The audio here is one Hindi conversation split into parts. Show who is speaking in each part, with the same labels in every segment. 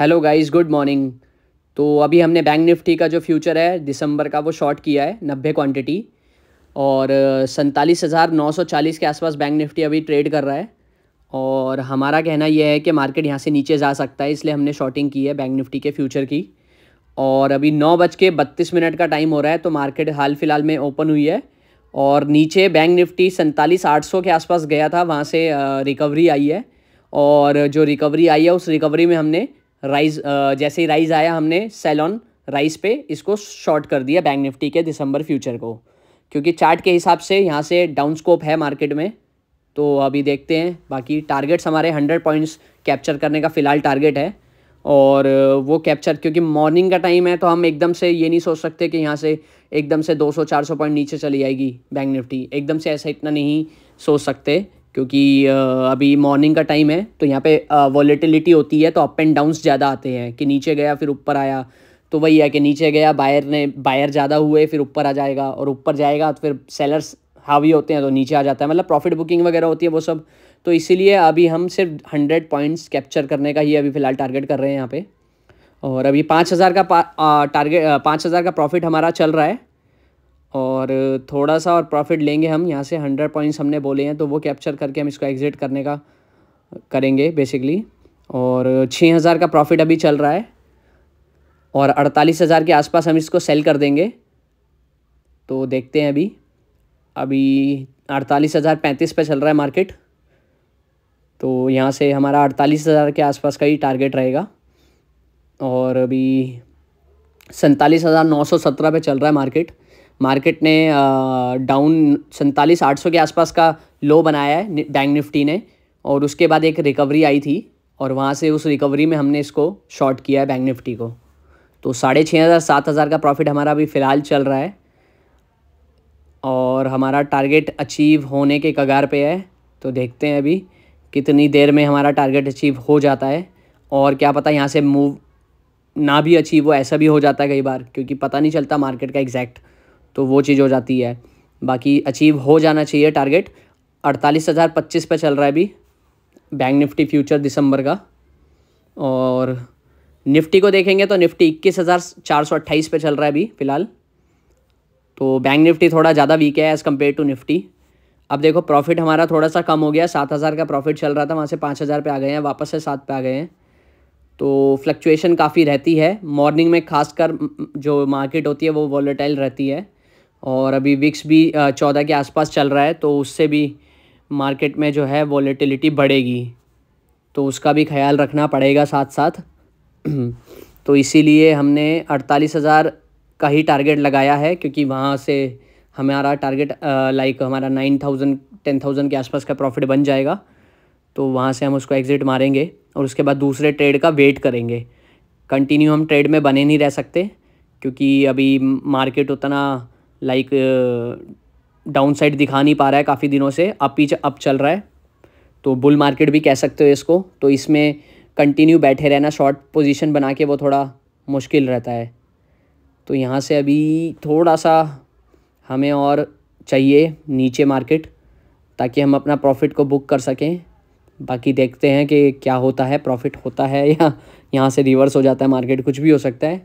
Speaker 1: हेलो गाइस गुड मॉर्निंग तो अभी हमने बैंक निफ्टी का जो फ्यूचर है दिसंबर का वो शॉर्ट किया है नब्बे क्वांटिटी और सैंतालीस हज़ार नौ सौ चालीस के आसपास बैंक निफ्टी अभी ट्रेड कर रहा है और हमारा कहना यह है कि मार्केट यहाँ से नीचे जा सकता है इसलिए हमने शॉर्टिंग की है बैंक निफ्टी के फ्यूचर की और अभी नौ बज के बत्तीस मिनट का टाइम हो रहा है तो मार्केट हाल फिलहाल में ओपन हुई है और नीचे बैंक निफ्टी सैंतालीस आठ सौ के आसपास गया था वहाँ से रिकवरी आई है और जो रिकवरी आई है उस रिकवरी में हमने राइज uh, जैसे ही राइज आया हमने सेलॉन राइस पे इसको शॉर्ट कर दिया बैंक निफ्टी के दिसंबर फ्यूचर को क्योंकि चार्ट के हिसाब से यहाँ से डाउन स्कोप है मार्केट में तो अभी देखते हैं बाकी टारगेट्स हमारे हंड्रेड पॉइंट्स कैप्चर करने का फ़िलहाल टारगेट है और uh, वो कैप्चर क्योंकि मॉर्निंग का टाइम है तो हम एकदम से ये नहीं सोच सकते कि यहाँ से एकदम से 200-400 पॉइंट नीचे चली जाएगी बैंक निफ्टी एकदम से ऐसा इतना नहीं सोच सकते क्योंकि अभी मॉर्निंग का टाइम है तो यहाँ पे वॉलेटिलिटी होती है तो अप एंड डाउन्स ज़्यादा आते हैं कि नीचे गया फिर ऊपर आया तो वही है कि नीचे गया बायर ने बायर ज़्यादा हुए फिर ऊपर आ जाएगा और ऊपर जाएगा तो फिर सेलर्स हावी होते हैं तो नीचे आ जाता है मतलब प्रॉफिट बुकिंग वगैरह होती है वो सब तो इसीलिए अभी हम सिर्फ हंड्रेड पॉइंट्स कैप्चर करने का ही अभी फ़िलहाल टारगेट कर रहे हैं यहाँ पे और अभी पाँच हज़ार का टारगेट पाँच हज़ार का प्रॉफिट हमारा चल रहा है और थोड़ा सा और प्रॉफिट लेंगे हम यहाँ से हंड्रेड पॉइंट्स हमने बोले हैं तो वो कैप्चर करके हम इसको एग्ज़िट करने का करेंगे बेसिकली और छः हज़ार का प्रॉफिट अभी चल रहा है और अड़तालीस हज़ार के आसपास हम इसको सेल कर देंगे तो देखते हैं अभी अभी अड़तालीस हज़ार पैंतीस पे चल रहा है मार्केट तो यहाँ से हमारा अड़तालीस हज़ार के आसपास का ही टारगेट रहेगा और अभी सैंतालीस हज़ार नौ सौ सत्रह पे चल रहा है मार्केट मार्केट ने डाउन सैंतालीस आठ सौ के आसपास का लो बनाया है बैंक निफ्टी ने और उसके बाद एक रिकवरी आई थी और वहाँ से उस रिकवरी में हमने इसको शॉर्ट किया है बैंक निफ्टी को तो साढ़े छः हज़ार सात हज़ार का प्रॉफिट हमारा अभी फ़िलहाल चल रहा है और हमारा टारगेट अचीव होने के कगार पे है तो देखते हैं अभी कितनी देर में हमारा टारगेट अचीव हो जाता है और क्या पता यहाँ से मूव ना भी अचीव हो ऐसा भी हो जाता है कई बार क्योंकि पता नहीं चलता मार्केट का एग्जैक्ट तो वो चीज़ हो जाती है बाकी अचीव हो जाना चाहिए टारगेट अड़तालीस हज़ार पच्चीस पर चल रहा है अभी बैंक निफ्टी फ्यूचर दिसंबर का और निफ्टी को देखेंगे तो निफ्टी इक्कीस हज़ार चार सौ अट्ठाईस पर चल रहा है अभी फ़िलहाल तो बैंक निफ्टी थोड़ा ज़्यादा वीक है एज़ कम्पेयर टू निफ्टी अब देखो प्रॉफिट हमारा थोड़ा सा कम हो गया सात हज़ार का प्रॉफिट चल रहा था वहाँ से पाँच हज़ार पे आ गए हैं वापस से सात पे आ गए हैं तो फ्लक्चुएशन काफ़ी रहती है मॉर्निंग में खासकर जो मार्केट होती है वो वॉलेटाइल रहती है और अभी विक्स भी चौदह के आसपास चल रहा है तो उससे भी मार्केट में जो है वॉलीटिलिटी बढ़ेगी तो उसका भी ख्याल रखना पड़ेगा साथ साथ तो इसीलिए हमने अड़तालीस हज़ार का ही टारगेट लगाया है क्योंकि वहाँ से हमारा टारगेट लाइक हमारा नाइन थाउजेंड टेन थाउजेंड के आसपास का प्रॉफिट बन जाएगा तो वहाँ से हम उसको एग्ज़िट मारेंगे और उसके बाद दूसरे ट्रेड का वेट करेंगे कंटिन्यू हम ट्रेड में बने नहीं रह सकते क्योंकि अभी मार्केट उतना लाइक डाउन साइड दिखा नहीं पा रहा है काफ़ी दिनों से अब पीछे अप चल रहा है तो बुल मार्केट भी कह सकते हो इसको तो इसमें कंटिन्यू बैठे रहना शॉर्ट पोजीशन बना के वो थोड़ा मुश्किल रहता है तो यहाँ से अभी थोड़ा सा हमें और चाहिए नीचे मार्केट ताकि हम अपना प्रॉफिट को बुक कर सकें बाकी देखते हैं कि क्या होता है प्रॉफिट होता है या यहाँ से रिवर्स हो जाता है मार्केट कुछ भी हो सकता है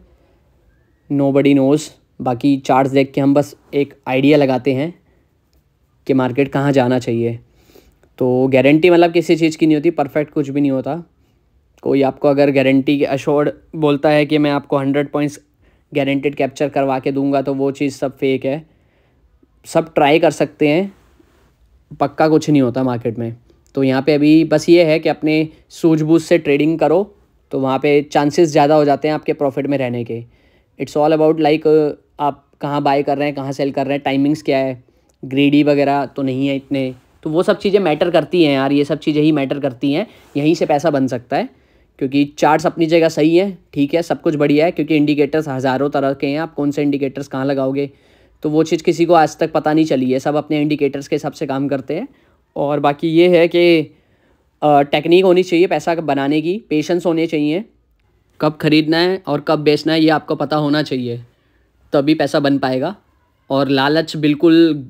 Speaker 1: नो बडी नोज़ बाकी चार्ट्स देख के हम बस एक आइडिया लगाते हैं कि मार्केट कहाँ जाना चाहिए तो गारंटी मतलब किसी चीज़ की नहीं होती परफेक्ट कुछ भी नहीं होता कोई आपको अगर गारंटी के अशोर्ड बोलता है कि मैं आपको हंड्रेड पॉइंट्स गारंटेड कैप्चर करवा के दूंगा तो वो चीज़ सब फेक है सब ट्राई कर सकते हैं पक्का कुछ नहीं होता मार्केट में तो यहाँ पे अभी बस ये है कि अपने सूझबूझ से ट्रेडिंग करो तो वहाँ पे चांसेस ज़्यादा हो जाते हैं आपके प्रॉफिट में रहने के इट्स ऑल अबाउट लाइक आप कहाँ बाय कर रहे हैं कहाँ सेल कर रहे हैं टाइमिंग्स क्या है ग्रेडी वगैरह तो नहीं है इतने तो वो सब चीज़ें मैटर करती हैं यार ये सब चीज़ें ही मैटर करती हैं यहीं से पैसा बन सकता है क्योंकि चार्ट्स अपनी जगह सही है ठीक है सब कुछ बढ़िया है क्योंकि इंडिकेटर्स हज़ारों तरह के हैं आप कौन से इंडिकेटर्स कहाँ लगाओगे तो वो चीज़ किसी को आज तक पता नहीं चली है सब अपने इंडिकेटर्स के हिसाब से काम करते हैं और बाकी ये है कि टेक्निक होनी चाहिए पैसा बनाने की पेशेंस होने चाहिए कब ख़रीदना है और कब बेचना है ये आपको पता होना चाहिए तभी पैसा बन पाएगा और लालच बिल्कुल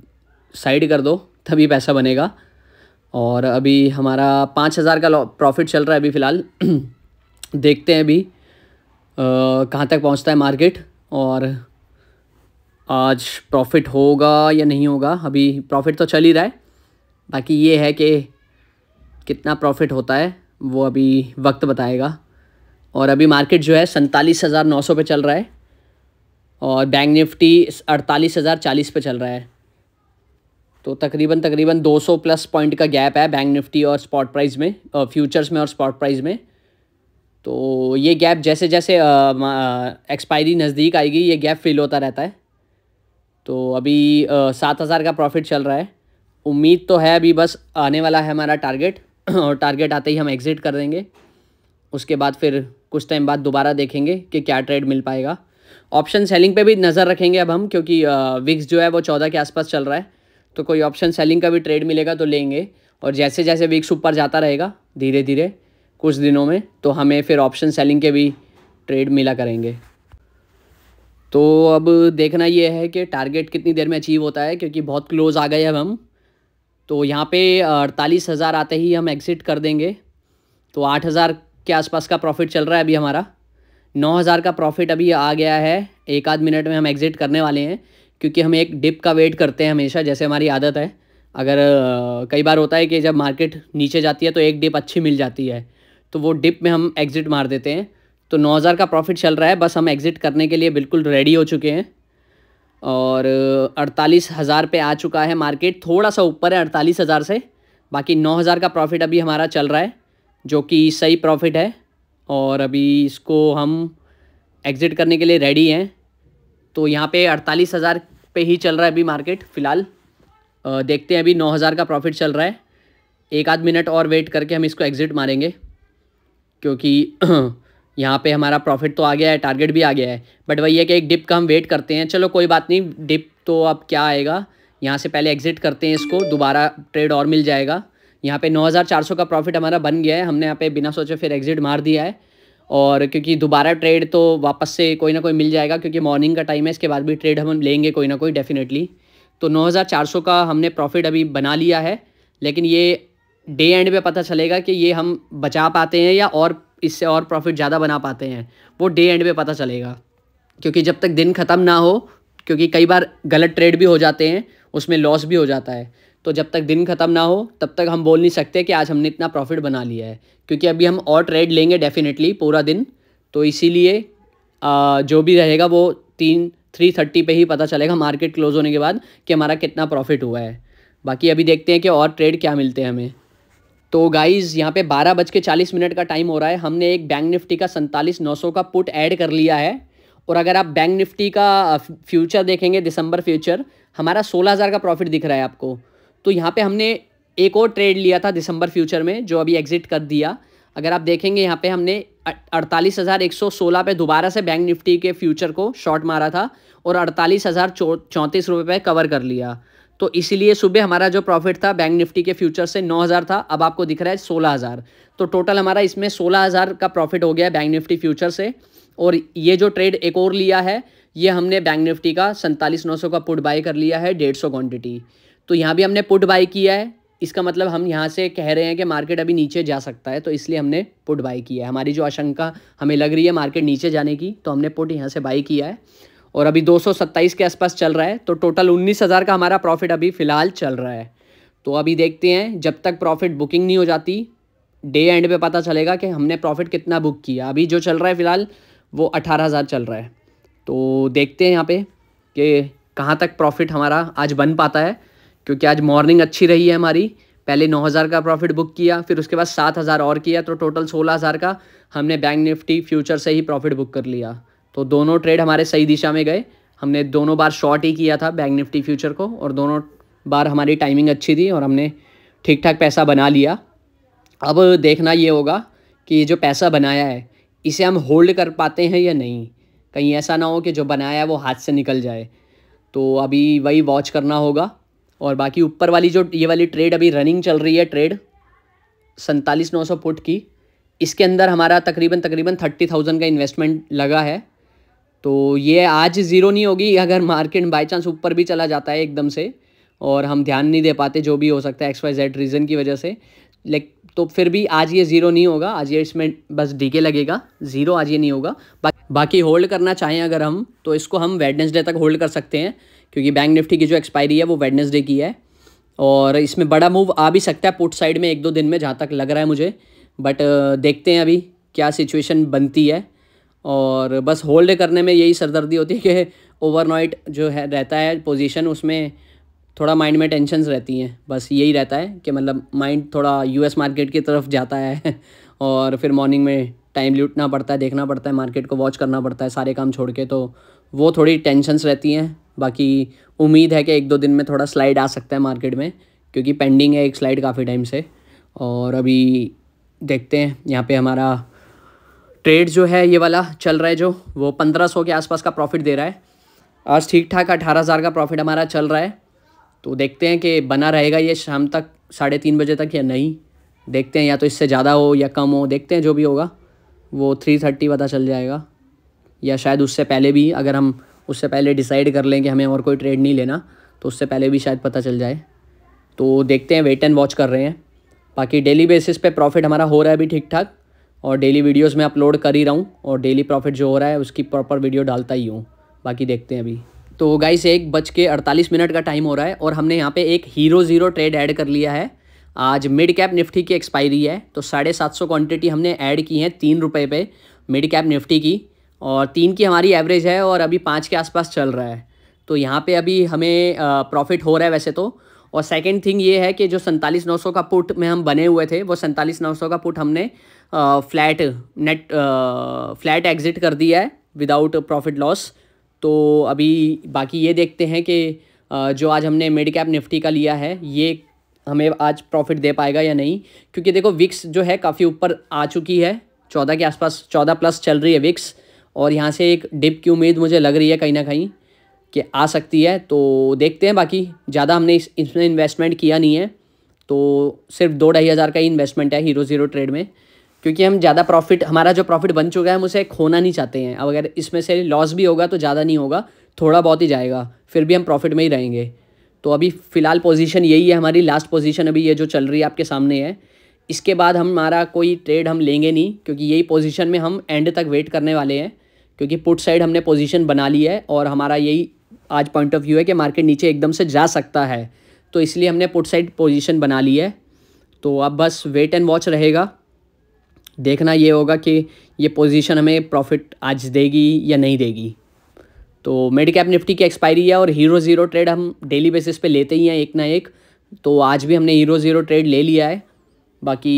Speaker 1: साइड कर दो तभी पैसा बनेगा और अभी हमारा पाँच हज़ार का प्रॉफिट चल रहा है अभी फ़िलहाल देखते हैं अभी कहाँ तक पहुँचता है मार्केट और आज प्रॉफिट होगा या नहीं होगा अभी प्रॉफिट तो चल ही रहा है बाकी ये है कि कितना प्रॉफिट होता है वो अभी वक्त बताएगा और अभी मार्केट जो है सैंतालीस हज़ार नौ सौ पर चल रहा है और बैंक निफ्टी अड़तालीस हज़ार चालीस पर चल रहा है तो तकरीबन तकरीबन 200 प्लस पॉइंट का गैप है बैंक निफ्टी और स्पॉट प्राइस में फ्यूचर्स में और स्पॉट प्राइस में तो ये गैप जैसे जैसे एक्सपायरी नज़दीक आएगी ये गैप फिल होता रहता है तो अभी सात हज़ार का प्रॉफिट चल रहा है उम्मीद तो है अभी बस आने वाला है हमारा टारगेट और टारगेट आते ही हम एग्ज़िट कर देंगे उसके बाद फिर कुछ टाइम बाद दोबारा देखेंगे कि क्या ट्रेड मिल पाएगा ऑप्शन सेलिंग पे भी नज़र रखेंगे अब हम क्योंकि विक्स जो है वो चौदह के आसपास चल रहा है तो कोई ऑप्शन सेलिंग का भी ट्रेड मिलेगा तो लेंगे और जैसे जैसे विक्स ऊपर जाता रहेगा धीरे धीरे कुछ दिनों में तो हमें फिर ऑप्शन सेलिंग के भी ट्रेड मिला करेंगे तो अब देखना ये है कि टारगेट कितनी देर में अचीव होता है क्योंकि बहुत क्लोज आ गए अब हम तो यहाँ पे अड़तालीस हज़ार आते ही हम एग्ज़िट कर देंगे तो आठ हज़ार के आसपास का प्रॉफिट चल रहा है अभी हमारा नौ हज़ार का प्रॉफिट अभी आ गया है एक आध मिनट में हम एग्ज़िट करने वाले हैं क्योंकि हम एक डिप का वेट करते हैं हमेशा जैसे हमारी आदत है अगर कई बार होता है कि जब मार्केट नीचे जाती है तो एक डिप अच्छी मिल जाती है तो वो डिप में हम एग्ज़िट मार देते हैं तो नौ हज़ार का प्रॉफिट चल रहा है बस हम एग्ज़िट करने के लिए बिल्कुल रेडी हो चुके हैं और अड़तालीस हज़ार पे आ चुका है मार्केट थोड़ा सा ऊपर है अड़तालीस हज़ार से बाकी नौ हज़ार का प्रॉफिट अभी हमारा चल रहा है जो कि सही प्रॉफिट है और अभी इसको हम एग्ज़िट करने के लिए रेडी हैं तो यहाँ पे अड़तालीस हज़ार पे ही चल रहा है अभी मार्केट फ़िलहाल देखते हैं अभी नौ हज़ार का प्रॉफिट चल रहा है एक आध मिनट और वेट करके हम इसको एग्ज़िट मारेंगे क्योंकि यहाँ पे हमारा प्रॉफिट तो आ गया है टारगेट भी आ गया है बट वही है कि एक डिप का हम वेट करते हैं चलो कोई बात नहीं डिप तो अब क्या आएगा यहाँ से पहले एग्ज़िट करते हैं इसको दोबारा ट्रेड और मिल जाएगा यहाँ पे 9400 का प्रॉफिट हमारा बन गया है हमने यहाँ पे बिना सोचे फिर एग्जिट मार दिया है और क्योंकि दोबारा ट्रेड तो वापस से कोई ना कोई मिल जाएगा क्योंकि मॉर्निंग का टाइम है इसके बाद भी ट्रेड हम लेंगे कोई ना कोई डेफिनेटली तो 9400 का हमने प्रॉफिट अभी बना लिया है लेकिन ये डे एंड पे पता चलेगा कि ये हम बचा पाते हैं या और इससे और प्रॉफिट ज़्यादा बना पाते हैं वो डे एंड पे पता चलेगा क्योंकि जब तक दिन ख़त्म ना हो क्योंकि कई बार गलत ट्रेड भी हो जाते हैं उसमें लॉस भी हो जाता है तो जब तक दिन ख़त्म ना हो तब तक हम बोल नहीं सकते कि आज हमने इतना प्रॉफिट बना लिया है क्योंकि अभी हम और ट्रेड लेंगे डेफिनेटली पूरा दिन तो इसीलिए जो भी रहेगा वो तीन थ्री थर्टी पर ही पता चलेगा मार्केट क्लोज़ होने के बाद कि हमारा कितना प्रॉफिट हुआ है बाकी अभी देखते हैं कि और ट्रेड क्या मिलते हैं हमें तो गाइज़ यहाँ पे बारह बज के चालीस मिनट का टाइम हो रहा है हमने एक बैंक निफ्टी का सैंतालीस नौ सौ का पुट ऐड कर लिया है और अगर आप बैंक निफ्टी का फ्यूचर देखेंगे दिसंबर फ्यूचर हमारा सोलह हज़ार का प्रॉफिट दिख रहा है आपको तो यहाँ पे हमने एक और ट्रेड लिया था दिसंबर फ्यूचर में जो अभी एग्जिट कर दिया अगर आप देखेंगे यहाँ पे हमने अड़तालीस हज़ार एक सौ सोलह पे दोबारा से बैंक निफ्टी के फ्यूचर को शॉर्ट मारा था और अड़तालीस हज़ार चौंतीस रुपये पे कवर कर लिया तो इसीलिए सुबह हमारा जो प्रॉफिट था बैंक निफ्टी के फ्यूचर से नौ हज़ार था अब आपको दिख रहा है सोलह हज़ार तो टोटल हमारा इसमें सोलह हज़ार का प्रॉफिट हो गया बैंक निफ्टी फ्यूचर से और ये जो ट्रेड एक और लिया है ये हमने बैंक निफ्टी का सैंतालीस नौ सौ का पुट बाई कर लिया है डेढ़ सौ क्वान्टिटी तो यहाँ भी हमने पुट बाई किया है इसका मतलब हम यहाँ से कह रहे हैं कि मार्केट अभी नीचे जा सकता है तो इसलिए हमने पुट बाई किया है हमारी जो आशंका हमें लग रही है मार्केट नीचे जाने की तो हमने पुट यहाँ से बाई किया है और अभी 227 के आसपास चल रहा है तो टोटल 19,000 का हमारा प्रॉफिट अभी फ़िलहाल चल रहा है तो अभी देखते हैं जब तक प्रॉफिट बुकिंग नहीं हो जाती डे एंड पे पता चलेगा कि हमने प्रॉफिट कितना बुक किया अभी जो चल रहा है फ़िलहाल वो अठारह हज़ार चल रहा है तो देखते हैं यहाँ पे कि कहाँ तक प्रॉफिट हमारा आज बन पाता है क्योंकि आज मॉर्निंग अच्छी रही है हमारी पहले 9000 का प्रॉफिट बुक किया फिर उसके बाद 7000 और किया तो टोटल 16000 का हमने बैंक निफ्टी फ्यूचर से ही प्रॉफिट बुक कर लिया तो दोनों ट्रेड हमारे सही दिशा में गए हमने दोनों बार शॉर्ट ही किया था बैंक निफ्टी फ्यूचर को और दोनों बार हमारी टाइमिंग अच्छी थी और हमने ठीक ठाक पैसा बना लिया अब देखना ये होगा कि ये जो पैसा बनाया है इसे हम होल्ड कर पाते हैं या नहीं कहीं ऐसा ना हो कि जो बनाया है वो हाथ से निकल जाए तो अभी वही वॉच करना होगा और बाकी ऊपर वाली जो ये वाली ट्रेड अभी रनिंग चल रही है ट्रेड सैंतालीस नौ सौ पुट की इसके अंदर हमारा तकरीबन तकरीबन थर्टी थाउजेंड का इन्वेस्टमेंट लगा है तो ये आज ज़ीरो नहीं होगी अगर मार्केट बाई चांस ऊपर भी चला जाता है एकदम से और हम ध्यान नहीं दे पाते जो भी हो सकता है एक्स वाई जेड रीज़न की वजह से लाइक तो फिर भी आज ये ज़ीरो नहीं होगा आज ये इसमें बस डीके लगेगा ज़ीरो आज ये नहीं होगा बा, बाकी होल्ड करना चाहें अगर हम तो इसको हम वेडनेसडे तक होल्ड कर सकते हैं क्योंकि बैंक निफ्टी की जो एक्सपायरी है वो वेडनेसडे की है और इसमें बड़ा मूव आ भी सकता है पुट साइड में एक दो दिन में जहाँ तक लग रहा है मुझे बट देखते हैं अभी क्या सिचुएशन बनती है और बस होल्ड करने में यही सरदर्दी होती है कि ओवरनाइट जो है रहता है पोजीशन उसमें थोड़ा माइंड में टेंशनस रहती हैं बस यही रहता है कि मतलब माइंड थोड़ा यूएस मार्केट की तरफ जाता है और फिर मॉर्निंग में टाइम लूटना पड़ता है देखना पड़ता है मार्केट को वॉच करना पड़ता है सारे काम छोड़ के तो वो थोड़ी टेंशनस रहती हैं बाकी उम्मीद है कि एक दो दिन में थोड़ा स्लाइड आ सकता है मार्केट में क्योंकि पेंडिंग है एक स्लाइड काफ़ी टाइम से और अभी देखते हैं यहाँ पे हमारा ट्रेड जो है ये वाला चल रहा है जो वो पंद्रह सौ के आसपास का प्रॉफिट दे रहा है आज ठीक ठाक अठारह हज़ार का प्रॉफिट हमारा चल रहा है तो देखते हैं कि बना रहेगा ये शाम तक साढ़े तीन बजे तक या नहीं देखते हैं या तो इससे ज़्यादा हो या कम हो देखते हैं जो भी होगा वो थ्री थर्टी पता चल जाएगा या शायद उससे पहले भी अगर हम उससे पहले डिसाइड कर लें कि हमें और कोई ट्रेड नहीं लेना तो उससे पहले भी शायद पता चल जाए तो देखते हैं वेट एंड वॉच कर रहे हैं बाकी डेली बेसिस पे प्रॉफिट हमारा हो रहा है अभी ठीक ठाक और डेली वीडियोस में अपलोड कर ही रहा हूँ और डेली प्रॉफिट जो हो रहा है उसकी प्रॉपर वीडियो डालता ही हूँ बाकी देखते हैं अभी तो गाइस एक बज के अड़तालीस मिनट का टाइम हो रहा है और हमने यहाँ पे एक हीरो ज़ीरो ट्रेड ऐड कर लिया है आज मिड कैप निफ्टी की एक्सपायरी है तो साढ़े सात सौ क्वान्टिटी हमने ऐड की है तीन रुपये पे मिड कैप निफ्टी की और तीन की हमारी एवरेज है और अभी पाँच के आसपास चल रहा है तो यहाँ पे अभी हमें प्रॉफिट हो रहा है वैसे तो और सेकंड थिंग ये है कि जो सैंतालीस नौ सौ का पुट में हम बने हुए थे वो सैंतालीस नौ सौ का पुट हमने फ्लैट नेट फ्लैट एग्ज़िट कर दिया है विदाउट प्रॉफिट लॉस तो अभी बाकी ये देखते हैं कि जो आज हमने मिड कैप निफ्टी का लिया है ये हमें आज प्रॉफिट दे पाएगा या नहीं क्योंकि देखो विक्स जो है काफ़ी ऊपर आ चुकी है चौदह के आसपास चौदह प्लस चल रही है विक्स और यहाँ से एक डिप की उम्मीद मुझे लग रही है कहीं ना कहीं कि आ सकती है तो देखते हैं बाकी ज़्यादा हमने इस इसमें इन्वेस्टमेंट किया नहीं है तो सिर्फ दो ढाई हज़ार का ही इन्वेस्टमेंट है हीरो ज़ीरो ट्रेड में क्योंकि हम ज़्यादा प्रॉफिट हमारा जो प्रॉफिट बन चुका है हम उसे खोना नहीं चाहते हैं अब अगर इसमें से लॉस भी होगा तो ज़्यादा नहीं होगा थोड़ा बहुत ही जाएगा फिर भी हम प्रॉफिट में ही रहेंगे तो अभी फ़िलहाल पोजीशन यही है हमारी लास्ट पोजीशन अभी ये जो चल रही है आपके सामने है इसके बाद हमारा कोई ट्रेड हम लेंगे नहीं क्योंकि यही पोजीशन में हम एंड तक वेट करने वाले हैं क्योंकि पुट साइड हमने पोजीशन बना ली है और हमारा यही आज पॉइंट ऑफ व्यू है कि मार्केट नीचे एकदम से जा सकता है तो इसलिए हमने पुट साइड पोजीशन बना ली है तो अब बस वेट एंड वॉच रहेगा देखना ये होगा कि ये पोजीशन हमें प्रॉफिट आज देगी या नहीं देगी तो मेड कैप निफ्टी की एक्सपायरी है और हीरो ज़ीरो ट्रेड हम डेली बेसिस पर लेते ही हैं एक ना एक तो आज भी हमने हीरो ज़ीरो ट्रेड ले लिया है बाकी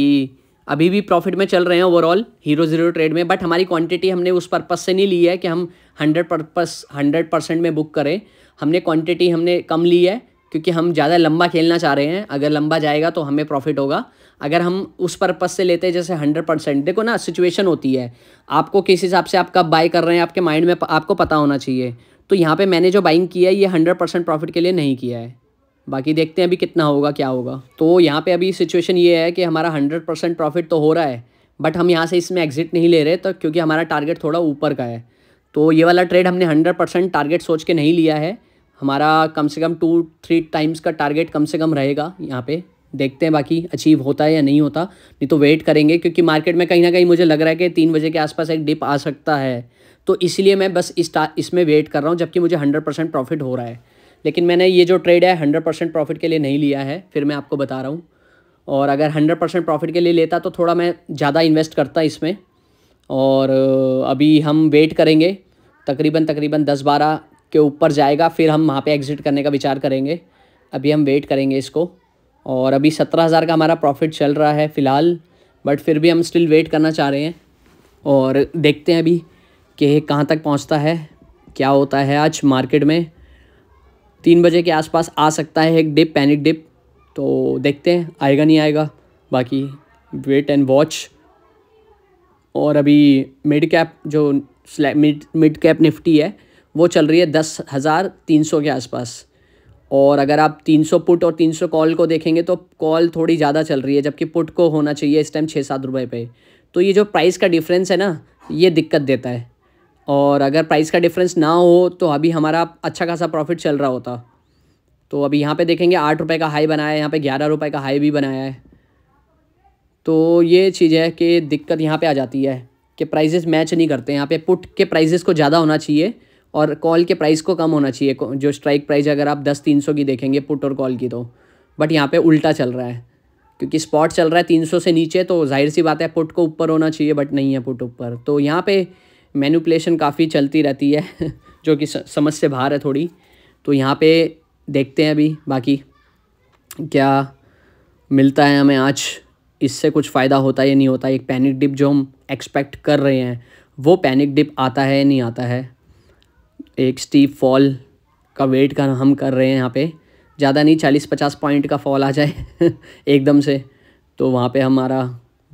Speaker 1: अभी भी प्रॉफिट में चल रहे हैं ओवरऑल हीरो ज़ीरो ट्रेड में बट हमारी क्वांटिटी हमने उस पर्पज़ से नहीं ली है कि हम हंड्रेड पर्पज हंड्रेड परसेंट में बुक करें हमने क्वांटिटी हमने कम ली है क्योंकि हम ज़्यादा लंबा खेलना चाह रहे हैं अगर लंबा जाएगा तो हमें प्रॉफिट होगा अगर हम उस पर्पज़ से लेते हैं जैसे हंड्रेड परसेंट देखो ना सिचुएशन होती है आपको किस हिसाब से आप कब बाई कर रहे हैं आपके माइंड में आपको पता होना चाहिए तो यहाँ पे मैंने जो बाइंग किया है ये हंड्रेड परसेंट प्रॉफिट के लिए नहीं किया है बाकी देखते हैं अभी कितना होगा क्या होगा तो यहाँ पे अभी सिचुएशन ये है कि हमारा हंड्रेड परसेंट प्रॉफिट तो हो रहा है बट हम यहाँ से इसमें एग्जिट नहीं ले रहे तो क्योंकि हमारा टारगेट थोड़ा ऊपर का है तो ये वाला ट्रेड हमने हंड्रेड परसेंट टारगेट सोच के नहीं लिया है हमारा कम से कम टू थ्री टाइम्स का टारगेट कम से कम रहेगा यहाँ पर देखते हैं बाकी अचीव होता है या नहीं होता नहीं तो वेट करेंगे क्योंकि मार्केट में कहीं ना कहीं मुझे लग रहा है कि तीन बजे के आसपास एक डिप आ सकता है तो इसलिए मैं बस इस इसमें वेट कर रहा हूँ जबकि मुझे हंड्रेड परसेंट प्रॉफिट हो रहा है लेकिन मैंने ये जो ट्रेड है हंड्रेड परसेंट प्रॉफिट के लिए नहीं लिया है फिर मैं आपको बता रहा हूँ और अगर हंड्रेड परसेंट प्रॉफिट के लिए लेता तो थोड़ा मैं ज़्यादा इन्वेस्ट करता इसमें और अभी हम वेट करेंगे तकरीबन तकरीबन दस बारह के ऊपर जाएगा फिर हम वहाँ पर एग्ज़िट करने का विचार करेंगे अभी हम वेट करेंगे इसको और अभी सत्रह हज़ार का हमारा प्रॉफिट चल रहा है फ़िलहाल बट फिर भी हम स्टिल वेट करना चाह रहे हैं और देखते हैं अभी कि कहाँ तक पहुँचता है क्या होता है आज मार्केट में तीन बजे के आसपास आ सकता है एक डिप पैनिक डिप तो देखते हैं आएगा नहीं आएगा बाकी वेट एंड वॉच और अभी मिड कैप जो मिड मिड कैप निफ्टी है वो चल रही है दस हज़ार तीन सौ के आसपास और अगर आप तीन सौ पुट और तीन सौ कॉल को देखेंगे तो कॉल थोड़ी ज़्यादा चल रही है जबकि पुट को होना चाहिए इस टाइम छः सात रुपये पे तो ये जो प्राइस का डिफरेंस है ना ये दिक्कत देता है और अगर प्राइस का डिफरेंस ना हो तो अभी हमारा अच्छा खासा प्रॉफिट चल रहा होता तो अभी यहाँ पे देखेंगे आठ रुपये का हाई बनाया है यहाँ पे ग्यारह रुपये का हाई भी बनाया है तो ये चीज़ है कि दिक्कत यहाँ पे आ जाती है कि प्राइजेस मैच नहीं करते यहाँ पे पुट के प्राइजेस को ज़्यादा होना चाहिए और कॉल के प्राइस को कम होना चाहिए जो स्ट्राइक प्राइस अगर आप दस तीन सौ की देखेंगे पुट और कॉल की तो बट यहाँ पर उल्टा चल रहा है क्योंकि स्पॉट चल रहा है तीन सौ से नीचे तो जाहिर सी बात है पुट को ऊपर होना चाहिए बट नहीं है पुट ऊपर तो यहाँ पर मैनुपलेशन काफ़ी चलती रहती है जो कि समझ से बाहर है थोड़ी तो यहाँ पे देखते हैं अभी बाकी क्या मिलता है हमें आज इससे कुछ फ़ायदा होता है या नहीं होता एक पैनिक डिप जो हम एक्सपेक्ट कर रहे हैं वो पैनिक डिप आता है या नहीं आता है एक स्टीप फॉल का वेट का हम कर रहे हैं यहाँ पे ज़्यादा नहीं चालीस पचास पॉइंट का फॉल आ जाए एकदम से तो वहाँ पे हमारा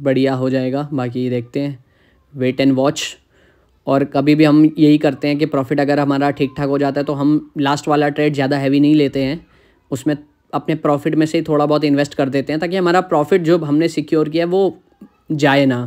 Speaker 1: बढ़िया हो जाएगा बाकी देखते हैं वेट एंड वॉच और कभी भी हम यही करते हैं कि प्रॉफिट अगर हमारा ठीक ठाक हो जाता है तो हम लास्ट वाला ट्रेड ज़्यादा हैवी नहीं लेते हैं उसमें अपने प्रॉफिट में से ही थोड़ा बहुत इन्वेस्ट कर देते हैं ताकि हमारा प्रॉफिट जो हमने सिक्योर किया वो जाए ना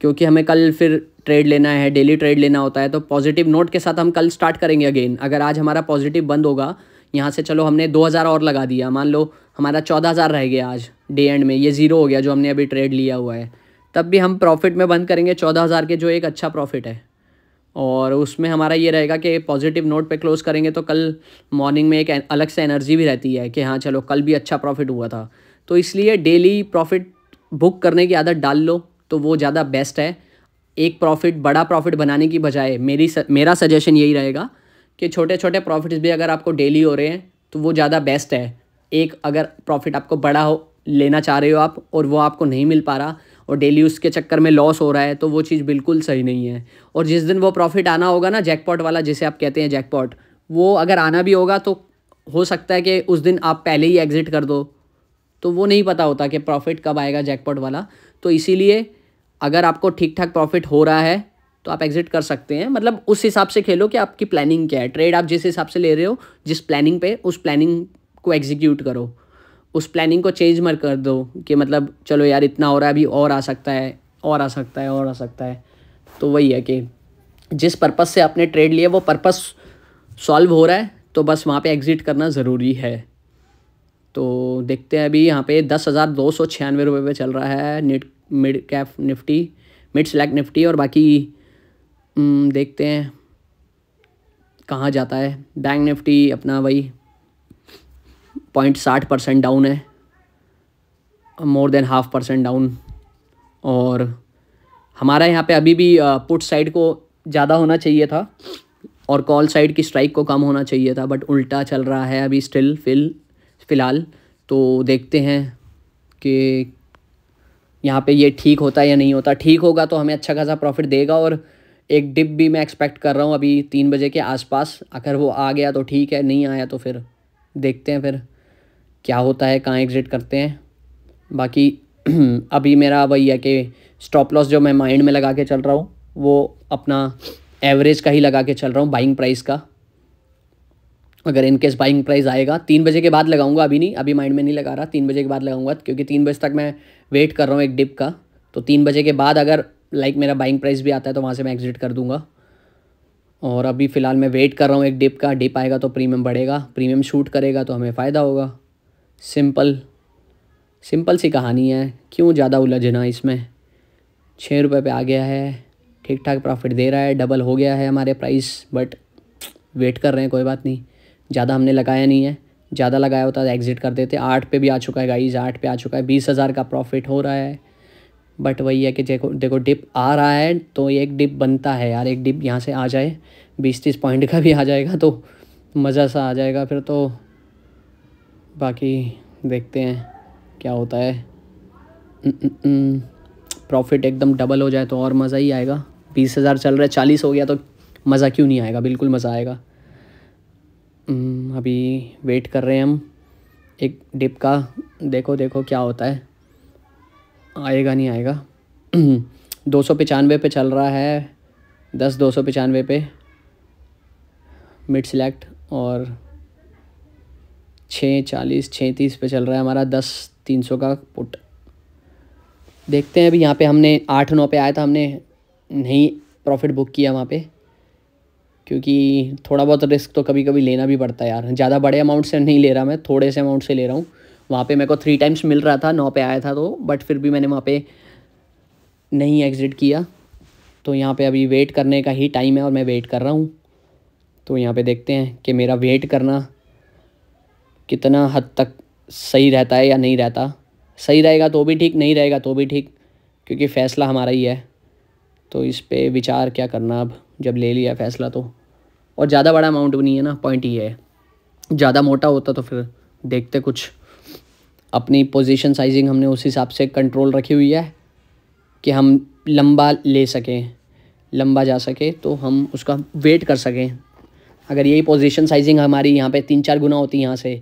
Speaker 1: क्योंकि हमें कल फिर ट्रेड लेना है डेली ट्रेड लेना होता है तो पॉजिटिव नोट के साथ हम कल स्टार्ट करेंगे अगेन अगर आज हमारा पॉजिटिव बंद होगा यहाँ से चलो हमने दो हज़ार और लगा दिया मान लो हमारा चौदह हज़ार रह गया आज डे एंड में ये ज़ीरो हो गया जो हमने अभी ट्रेड लिया हुआ है तब भी हम प्रॉफिट में बंद करेंगे चौदह हज़ार के जो एक अच्छा प्रॉफिट है और उसमें हमारा ये रहेगा कि पॉजिटिव नोट पे क्लोज़ करेंगे तो कल मॉर्निंग में एक अलग से एनर्जी भी रहती है कि हाँ चलो कल भी अच्छा प्रॉफिट हुआ था तो इसलिए डेली प्रॉफिट बुक करने की आदत डाल लो तो वो ज़्यादा बेस्ट है एक प्रॉफिट बड़ा प्रॉफिट बनाने की बजाय मेरी मेरा सजेशन यही रहेगा कि छोटे छोटे प्रॉफिट्स भी अगर आपको डेली हो रहे हैं तो वो ज़्यादा बेस्ट है एक अगर प्रॉफिट आपको बड़ा हो लेना चाह रहे हो आप और वो आपको नहीं मिल पा रहा और डेली उसके चक्कर में लॉस हो रहा है तो वो चीज़ बिल्कुल सही नहीं है और जिस दिन वो प्रॉफिट आना होगा ना जैकपॉट वाला जिसे आप कहते हैं जैकपॉट वो अगर आना भी होगा तो हो सकता है कि उस दिन आप पहले ही एग्ज़िट कर दो तो वो नहीं पता होता कि प्रॉफिट कब आएगा जैकपॉट वाला तो इसीलिए अगर आपको ठीक ठाक प्रॉफिट हो रहा है तो आप एग्ज़िट कर सकते हैं मतलब उस हिसाब से खेलो कि आपकी प्लानिंग क्या है ट्रेड आप जिस हिसाब से ले रहे हो जिस प्लानिंग पे उस प्लानिंग को एग्जीक्यूट करो उस प्लानिंग को चेंज मर कर दो कि मतलब चलो यार इतना हो रहा है अभी और आ सकता है और आ सकता है और आ सकता है तो वही है कि जिस पर्पज़ से आपने ट्रेड लिया वो पर्पज़ सॉल्व हो रहा है तो बस वहाँ पे एग्ज़िट करना ज़रूरी है तो देखते हैं अभी यहाँ पे दस हज़ार दो सौ छियानवे रुपये पर चल रहा है निट मिड कैप निफ्टी मिड स्लैक निफ्टी और बाकी हम्म, देखते हैं कहाँ जाता है बैंक निफ्टी अपना वही पॉइंट साठ परसेंट डाउन है more than half percent down और हमारा यहाँ पे अभी भी पुट साइड को ज़्यादा होना चाहिए था और कॉल साइड की स्ट्राइक को कम होना चाहिए था बट उल्टा चल रहा है अभी स्टिल फिल फ़िलहाल तो देखते हैं कि यहाँ पे ये ठीक होता है या नहीं होता ठीक होगा तो हमें अच्छा खासा प्रॉफिट देगा और एक डिप भी मैं एक्सपेक्ट कर रहा हूँ अभी तीन बजे के आसपास अगर वो आ गया तो ठीक है नहीं आया तो फिर देखते हैं फिर क्या होता है कहाँ एग्ज़िट करते हैं बाकी अभी मेरा वही है कि स्टॉप लॉस जो मैं माइंड में लगा के चल रहा हूँ वो अपना एवरेज का ही लगा के चल रहा हूँ बाइंग प्राइस का अगर इन केस बाइंग प्राइस आएगा तीन बजे के बाद लगाऊंगा अभी नहीं अभी माइंड में नहीं लगा रहा तीन बजे के बाद लगाऊंगा क्योंकि तीन बजे तक मैं वेट कर रहा हूँ एक डिप का तो तीन बजे के बाद अगर लाइक मेरा बाइंग प्राइस भी आता है तो वहाँ से मैं एग्ज़िट कर दूँगा और अभी फ़िलहाल मैं वेट कर रहा हूँ एक डिप का डिप आएगा तो प्रीमियम बढ़ेगा प्रीमियम शूट करेगा तो हमें फ़ायदा होगा सिंपल सिंपल सी कहानी है क्यों ज़्यादा उलझना इसमें छः रुपये पर आ गया है ठीक ठाक प्रॉफिट दे रहा है डबल हो गया है हमारे प्राइस बट वेट कर रहे हैं कोई बात नहीं ज़्यादा हमने लगाया नहीं है ज़्यादा लगाया होता तो एग्ज़िट कर देते आठ पे भी आ चुका है गाइस आठ पे आ चुका है बीस हज़ार का प्रॉफिट हो रहा है बट वही है कि देखो देखो डिप आ रहा है तो एक डिप बनता है यार एक डिप यहाँ से आ जाए बीस तीस पॉइंट का भी आ जाएगा तो मज़ा सा आ जाएगा फिर तो बाकी देखते हैं क्या होता है प्रॉफिट हम्म, एकदम डबल हो जाए तो और मज़ा ही आएगा बीस हज़ार चल रहा है चालीस हो गया तो मज़ा क्यों नहीं आएगा बिल्कुल मज़ा आएगा हम्म, अभी वेट कर रहे हैं हम एक डिप का देखो देखो क्या होता है आएगा नहीं आएगा दो सौ पचानवे पे चल रहा है दस दो सौ पचानवे पे मिड सिलेक्ट और छः चालीस छः तीस पे चल रहा है हमारा दस तीन सौ का पुट देखते हैं अभी यहाँ पे हमने आठ नौ पे आया था हमने नहीं प्रॉफिट बुक किया वहाँ पे क्योंकि थोड़ा बहुत रिस्क तो कभी कभी लेना भी पड़ता है यार ज़्यादा बड़े अमाउंट से नहीं ले रहा मैं थोड़े से अमाउंट से ले रहा हूँ वहाँ पे मेरे को थ्री टाइम्स मिल रहा था नौ पे आया था तो बट फिर भी मैंने वहाँ पे नहीं एग्ज़िट किया तो यहाँ पे अभी वेट करने का ही टाइम है और मैं वेट कर रहा हूँ तो यहाँ पे देखते हैं कि मेरा वेट करना कितना हद तक सही रहता है या नहीं रहता सही रहेगा तो भी ठीक नहीं रहेगा तो भी ठीक क्योंकि फ़ैसला हमारा ही है तो इस पर विचार क्या करना अब जब ले लिया फ़ैसला तो और ज़्यादा बड़ा अमाउंट भी नहीं है ना पॉइंट ये है ज़्यादा मोटा होता तो फिर देखते कुछ अपनी पोजीशन साइजिंग हमने उस हिसाब से कंट्रोल रखी हुई है कि हम लंबा ले सकें लंबा जा सके तो हम उसका वेट कर सकें अगर यही पोजीशन साइजिंग हमारी यहाँ पे तीन चार गुना होती यहाँ से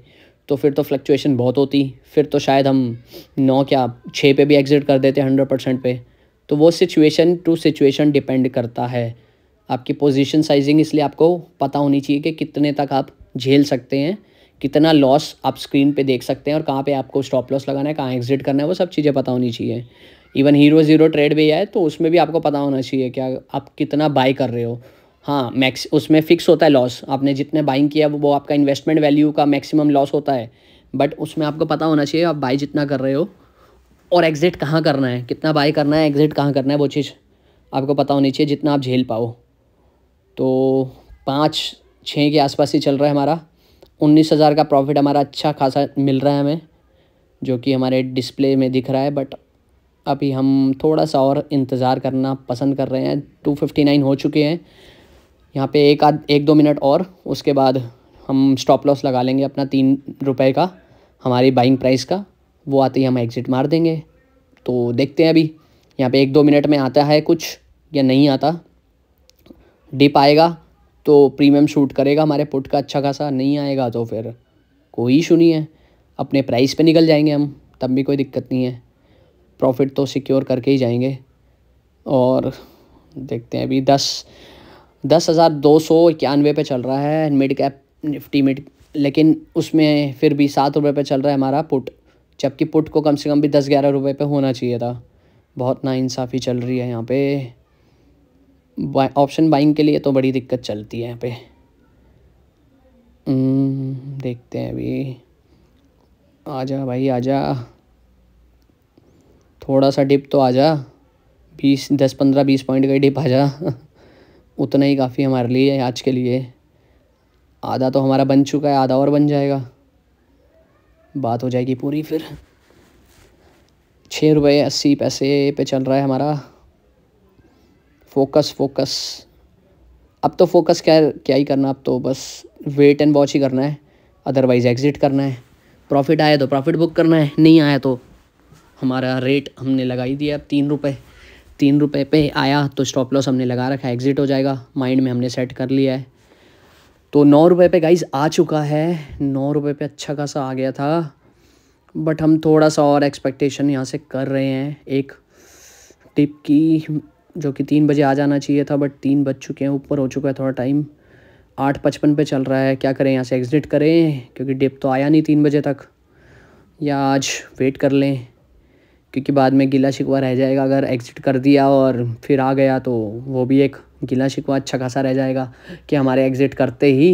Speaker 1: तो फिर तो फ्लक्चुएशन बहुत होती फिर तो शायद हम नौ क्या छः पे भी एग्ज़िट कर देते हंड्रेड परसेंट पे तो वो सिचुएशन टू सिचुएशन डिपेंड करता है आपकी पोजीशन साइजिंग इसलिए आपको पता होनी चाहिए कि कितने तक आप झेल सकते हैं कितना लॉस आप स्क्रीन पे देख सकते हैं और कहाँ पे आपको स्टॉप लॉस लगाना है कहाँ एग्जिट करना है वो सब चीज़ें पता होनी चाहिए इवन हीरो ज़ीरो ट्रेड भी आए तो उसमें भी आपको पता होना चाहिए कि आप कितना बाय कर रहे हो हाँ मैक्स उसमें फिक्स होता है लॉस आपने जितने बाइंग किया वो आपका इन्वेस्टमेंट वैल्यू का मैक्सिमम लॉस होता है बट उसमें आपको पता होना चाहिए आप बाई जितना कर रहे हो और एग्ज़िट कहाँ करना है कितना बाई करना है एग्ज़िट कहाँ करना है वो चीज़ आपको पता होनी चाहिए जितना आप झेल पाओ तो पाँच छः के आसपास ही चल रहा है हमारा उन्नीस हज़ार का प्रॉफिट हमारा अच्छा खासा मिल रहा है हमें जो कि हमारे डिस्प्ले में दिख रहा है बट अभी हम थोड़ा सा और इंतज़ार करना पसंद कर रहे हैं टू फिफ्टी नाइन हो चुके हैं यहाँ पे एक आध एक दो मिनट और उसके बाद हम स्टॉप लॉस लगा लेंगे अपना तीन रुपये का हमारी बाइंग प्राइस का वो आते ही हम एग्ज़िट मार देंगे तो देखते हैं अभी यहाँ पे एक दो मिनट में आता है कुछ या नहीं आता डिप आएगा तो प्रीमियम शूट करेगा हमारे पुट का अच्छा खासा नहीं आएगा तो फिर कोई इशू नहीं है अपने प्राइस पे निकल जाएंगे हम तब भी कोई दिक्कत नहीं है प्रॉफिट तो सिक्योर करके ही जाएंगे और देखते हैं अभी दस दस हज़ार दो सौ इक्यानवे पे चल रहा है मिड कैप निफ्टी मिड लेकिन उसमें फिर भी सात रुपये पे चल रहा है हमारा पुट जबकि पुट को कम से कम भी दस ग्यारह रुपये पे होना चाहिए था बहुत नाइंसाफ़ी चल रही है यहाँ पे ऑप्शन बाइंग के लिए तो बड़ी दिक्कत चलती है यहाँ पे हम्म, देखते हैं अभी आ जा भाई आ जा थोड़ा सा डिप तो आ जा बीस दस पंद्रह बीस पॉइंट का डिप आ जा उतना ही काफ़ी हमारे लिए है आज के लिए आधा तो हमारा बन चुका है आधा और बन जाएगा बात हो जाएगी पूरी फिर छः रुपये अस्सी पैसे पे चल रहा है हमारा फोकस फोकस अब तो फोकस क्या क्या ही करना अब तो बस वेट एंड वॉच ही करना है अदरवाइज़ एग्ज़िट करना है प्रॉफिट आया तो प्रॉफिट बुक करना है नहीं आया तो हमारा रेट हमने लगा ही दिया अब तीन रुपये तीन रुपये पे आया तो स्टॉप लॉस हमने लगा रखा है एग्ज़िट हो जाएगा माइंड में हमने सेट कर लिया है तो नौ रुपये पे गाइस आ चुका है नौ रुपये पे अच्छा खासा आ गया था बट हम थोड़ा सा और एक्सपेक्टेशन यहाँ से कर रहे हैं एक टिप की जो कि तीन बजे आ जाना चाहिए था बट तीन बज चुके हैं ऊपर हो चुका है थोड़ा टाइम आठ पचपन पे चल रहा है क्या करें यहाँ से एग्ज़िट करें क्योंकि डिप तो आया नहीं तीन बजे तक या आज वेट कर लें क्योंकि बाद में गिला शिकवा रह जाएगा अगर एग्ज़िट कर दिया और फिर आ गया तो वो भी एक गिला शिकवा अच्छा खासा रह जाएगा कि हमारे एग्ज़िट करते ही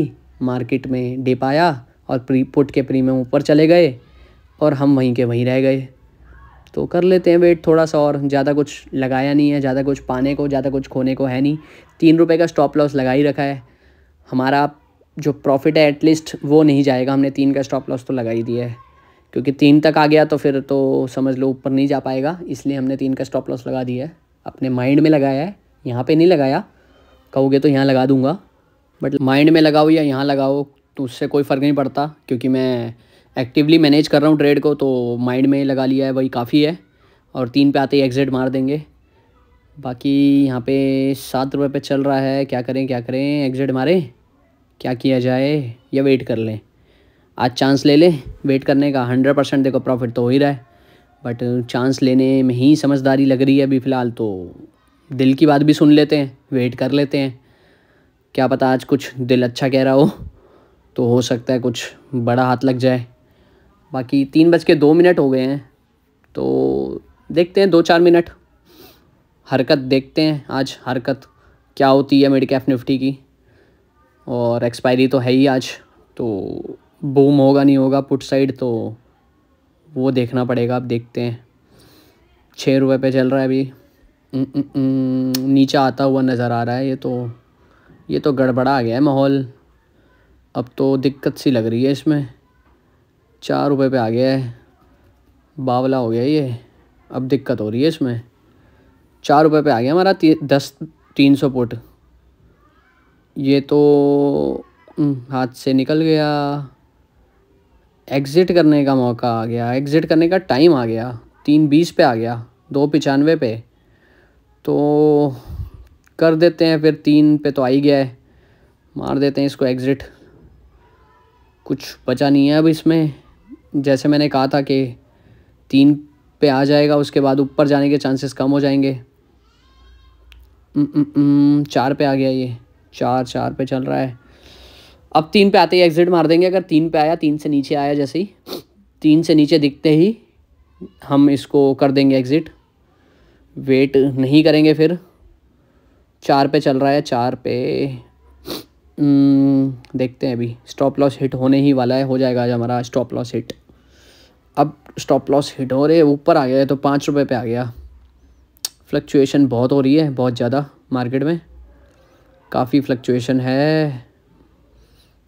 Speaker 1: मार्केट में डिप आया और प्री पुट के प्रीमियम ऊपर चले गए और हम वहीं के वहीं रह गए तो कर लेते हैं वेट थोड़ा सा और ज़्यादा कुछ लगाया नहीं है ज़्यादा कुछ पाने को ज़्यादा कुछ खोने को है नहीं तीन रुपये का स्टॉप लॉस लगा ही रखा है हमारा जो प्रॉफिट है एटलीस्ट वो नहीं जाएगा हमने तीन का स्टॉप लॉस तो लगा ही दिया है क्योंकि तीन तक आ गया तो फिर तो समझ लो ऊपर नहीं जा पाएगा इसलिए हमने तीन का स्टॉप लॉस लगा दिया है अपने माइंड में लगाया है यहाँ पे नहीं लगाया कहोगे तो यहाँ लगा दूँगा बट माइंड में लगाओ या यहाँ लगाओ तो उससे कोई फ़र्क नहीं पड़ता क्योंकि मैं एक्टिवली मैनेज कर रहा हूँ ट्रेड को तो माइंड में लगा लिया है वही काफ़ी है और तीन पे आते ही एग्जिट मार देंगे बाकी यहाँ पे सात रुपये पे चल रहा है क्या करें क्या करें एग्जिट मारें क्या किया जाए या वेट कर लें आज चांस ले ले वेट करने का हंड्रेड परसेंट देखो प्रॉफिट तो हो ही रहा है बट चांस लेने में ही समझदारी लग रही है अभी फ़िलहाल तो दिल की बात भी सुन लेते हैं वेट कर लेते हैं क्या पता आज कुछ दिल अच्छा कह रहा हो तो हो सकता है कुछ बड़ा हाथ लग जाए बाकी तीन बज के दो मिनट हो गए हैं तो देखते हैं दो चार मिनट हरकत देखते हैं आज हरकत क्या होती है मेडिकैफ निफ्टी की और एक्सपायरी तो है ही आज तो बूम होगा नहीं होगा पुट साइड तो वो देखना पड़ेगा आप देखते हैं छः रुपये पे चल रहा है अभी नीचे आता हुआ नज़र आ रहा है ये तो ये तो गड़बड़ा आ गया है माहौल अब तो दिक्कत सी लग रही है इसमें चार रुपये पे आ गया है बावला हो गया ये अब दिक्कत हो रही है इसमें चार रुपये पे आ गया हमारा ती, दस तीन सौ फुट ये तो हाथ से निकल गया एग्ज़िट करने का मौका आ गया एग्ज़िट करने का टाइम आ गया तीन बीस पे आ गया दो पचानवे पे तो कर देते हैं फिर तीन पे तो आ ही गया है मार देते हैं इसको एग्ज़िट कुछ बचा नहीं है अब इसमें जैसे मैंने कहा था कि तीन पे आ जाएगा उसके बाद ऊपर जाने के चांसेस कम हो जाएंगे न, न, न, चार पे आ गया ये चार चार पे चल रहा है अब तीन पे आते ही एग्जिट मार देंगे अगर तीन पे आया तीन से नीचे आया जैसे ही तीन से नीचे दिखते ही हम इसको कर देंगे एग्ज़िट वेट नहीं करेंगे फिर चार पे चल रहा है चार पे hmm, देखते हैं अभी स्टॉप लॉस हिट होने ही वाला है हो जाएगा आज हमारा स्टॉप लॉस हिट अब स्टॉप लॉस हिट हो रहे ऊपर आ गया है तो पाँच रुपये पे आ गया फ्लक्चुएशन बहुत हो रही है बहुत ज़्यादा मार्केट में काफ़ी फ्लक्चुएशन है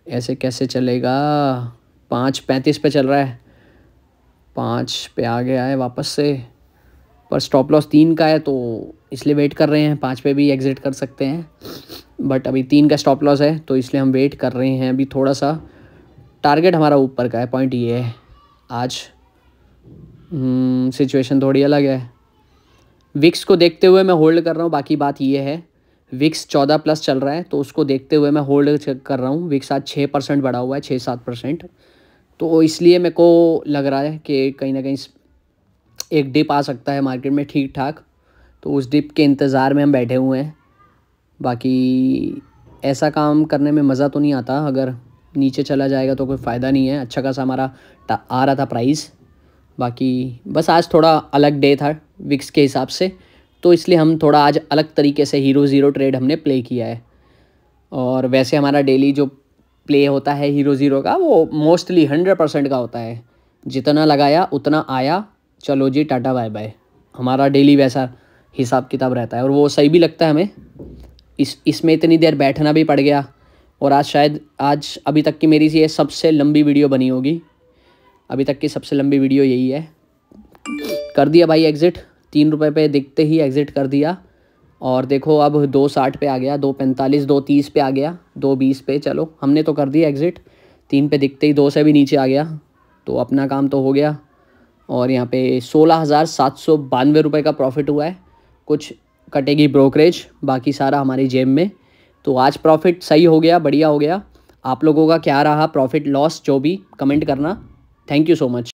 Speaker 1: ऐसे कैसे चलेगा पाँच पैंतीस पे चल रहा है पाँच पे आ गया है वापस से पर स्टॉप लॉस तीन का है तो इसलिए वेट कर रहे हैं पाँच पे भी एग्ज़िट कर सकते हैं बट अभी तीन का स्टॉप लॉस है तो इसलिए हम वेट कर रहे हैं अभी थोड़ा सा टारगेट हमारा ऊपर का है पॉइंट ये है आज सिचुएशन हम्म, थोड़ी अलग है विक्स को देखते हुए मैं होल्ड कर रहा हूँ बाकी बात ये है विक्स चौदह प्लस चल रहा है तो उसको देखते हुए मैं होल्ड कर रहा हूँ विक्स आज छः परसेंट बढ़ा हुआ है छः सात परसेंट तो इसलिए मेरे को लग रहा है कि कहीं ना कहीं एक डिप आ सकता है मार्केट में ठीक ठाक तो उस डिप के इंतज़ार में हम बैठे हुए हैं बाकी ऐसा काम करने में मज़ा तो नहीं आता अगर नीचे चला जाएगा तो कोई फ़ायदा नहीं है अच्छा खासा हमारा आ रहा था प्राइस बाकी बस आज थोड़ा अलग डे था विक्स के हिसाब से तो इसलिए हम थोड़ा आज अलग तरीके से हीरो ज़ीरो ट्रेड हमने प्ले किया है और वैसे हमारा डेली जो प्ले होता है हीरो ज़ीरो का वो मोस्टली हंड्रेड परसेंट का होता है जितना लगाया उतना आया चलो जी टाटा बाय बाय हमारा डेली वैसा हिसाब किताब रहता है और वो सही भी लगता है हमें इस इसमें इतनी देर बैठना भी पड़ गया और आज शायद आज अभी तक की मेरी ये सबसे लंबी वीडियो बनी होगी अभी तक की सबसे लंबी वीडियो यही है कर दिया भाई एग्ज़िट तीन रुपये पे दिखते ही एग्ज़िट कर दिया और देखो अब दो साठ पे आ गया दो पैंतालीस दो तीस पे आ गया दो बीस पे चलो हमने तो कर दिया एग्ज़िट तीन पे दिखते ही दो से भी नीचे आ गया तो अपना काम तो हो गया और यहाँ पे सोलह हज़ार सात सौ बानवे रुपये का प्रॉफिट हुआ है कुछ कटेगी ब्रोकरेज बाकी सारा हमारी जेब में तो आज प्रॉफिट सही हो गया बढ़िया हो गया आप लोगों का क्या रहा प्रॉफिट लॉस जो भी कमेंट करना थैंक यू सो मच